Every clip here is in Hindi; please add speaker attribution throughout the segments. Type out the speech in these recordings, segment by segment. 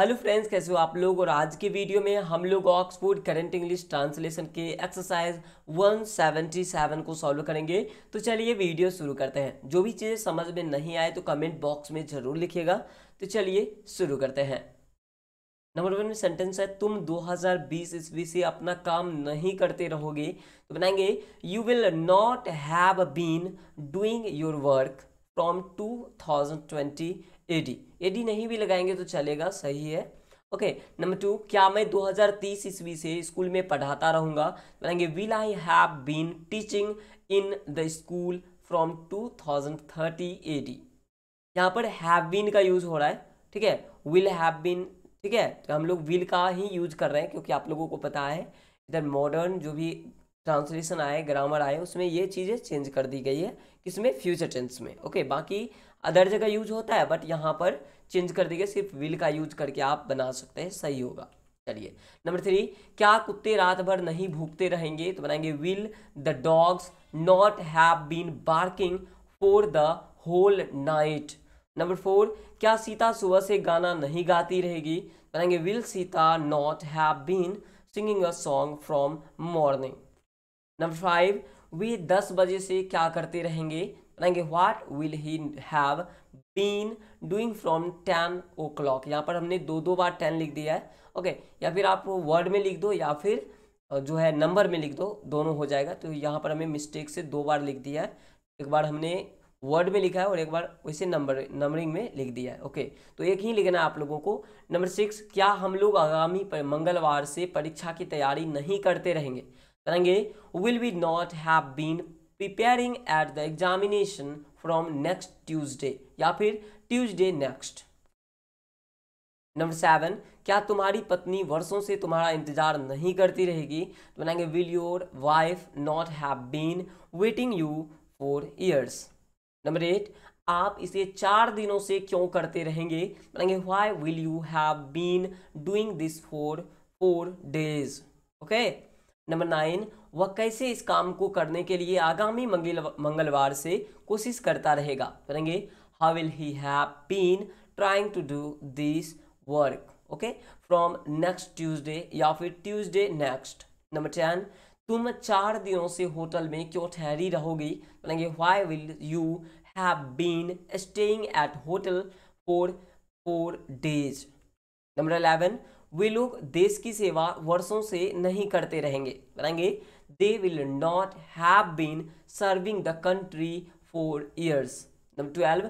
Speaker 1: हेलो फ्रेंड्स कैसे हो आप लोग और आज के वीडियो में हम लोग ऑक्सफोर्ड करंट इंग्लिश ट्रांसलेशन के एक्सरसाइज 177 को सॉल्व करेंगे तो चलिए वीडियो शुरू करते हैं जो भी चीज़ें समझ में नहीं आए तो कमेंट बॉक्स में ज़रूर लिखिएगा तो चलिए शुरू करते हैं नंबर वन में सेंटेंस है तुम 2020 ईस्वी से अपना काम नहीं करते रहोगे तो बनाएंगे you will not have been doing your work from two AD AD नहीं भी लगाएंगे तो चलेगा सही है ओके नंबर टू क्या मैं 2030 ईस्वी से स्कूल में पढ़ाता रहूँगा बताएंगे will I have been teaching in the school from 2030 D यहाँ पर हैव बीन का यूज़ हो रहा है ठीक है विल हैव बीन ठीक है तो हम लोग विल का ही यूज कर रहे हैं क्योंकि आप लोगों को पता है इधर मॉडर्न जो भी ट्रांसलेशन आए ग्रामर आए उसमें ये चीज़ें चेंज कर दी गई है किसमें फ्यूचर टेंस में ओके बाकी अदर जगह यूज होता है बट यहाँ पर चेंज कर देंगे सिर्फ विल का यूज करके आप बना सकते हैं सही होगा चलिए नंबर थ्री क्या कुत्ते रात भर नहीं भूखते रहेंगे तो बनाएंगे will the dogs not have been barking for the whole night number four क्या सीता सुबह से गाना नहीं गाती रहेगी तो बनाएंगे will Sita not have been singing a song from morning number five वे दस बजे से क्या करते रहेंगे बनाएंगे what will he have been doing from ten o'clock यहाँ पर हमने दो दो बार टेन लिख दिया है ओके या फिर आप वर्ड में लिख दो या फिर जो है नंबर में लिख दो दोनों हो जाएगा तो यहाँ पर हमें मिस्टेक से दो बार लिख दिया है एक बार हमने वर्ड में लिखा है और एक बार वैसे नंबर नंबरिंग में लिख दिया है ओके तो एक ही लिखना है आप लोगों को नंबर सिक्स क्या हम लोग आगामी मंगलवार से परीक्षा की तैयारी नहीं करते रहेंगे करेंगे will be not have been preparing at the examination from next Tuesday या फिर ट्यूजडे नेक्स्ट नंबर सेवन क्या तुम्हारी पत्नी वर्षों से तुम्हारा इंतजार नहीं करती रहेगी तो बनाएंगे will your wife not have been waiting you for years number eight आप इसे चार दिनों से क्यों करते रहेंगे बनाएंगे why will you have been doing this for four days okay number nine वह कैसे इस काम को करने के लिए आगामी मंगलवार से कोशिश करता रहेगा करेंगे how will he have been trying to do this work okay from next Tuesday या फिर ट्यूजडे नेक्स्ट नंबर टेन तुम चार दिनों से होटल में क्यों ठहरी रहोगी करेंगे why will you have been staying at hotel for four days number eleven वे लोग देश की सेवा वर्षों से नहीं करते रहेंगे बताएंगे they will not have been serving the country for years number twelve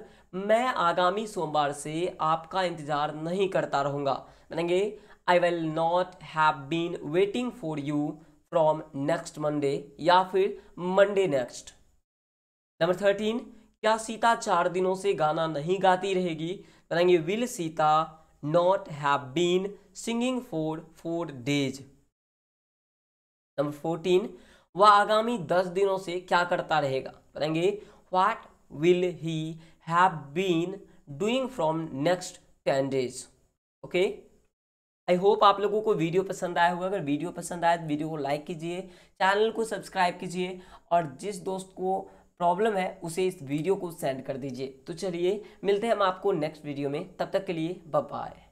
Speaker 1: मैं आगामी सोमवार से आपका इंतजार नहीं करता रहूंगा बताएंगे I will not have been waiting for you from next Monday या फिर मंडे नेक्स्ट नंबर थर्टीन क्या सीता चार दिनों से गाना नहीं गाती रहेगी बताएंगे will Sita not have been singing for four days. Number fourteen वह आगामी दस दिनों से क्या करता रहेगा बताएंगे what will he have been doing from next ten days okay I hope आप लोगों को वीडियो पसंद आया होगा अगर वीडियो पसंद आया तो वीडियो को लाइक कीजिए चैनल को सब्सक्राइब कीजिए और जिस दोस्त को प्रॉब्लम है उसे इस वीडियो को सेंड कर दीजिए तो चलिए मिलते हैं हम आपको नेक्स्ट वीडियो में तब तक के लिए बाय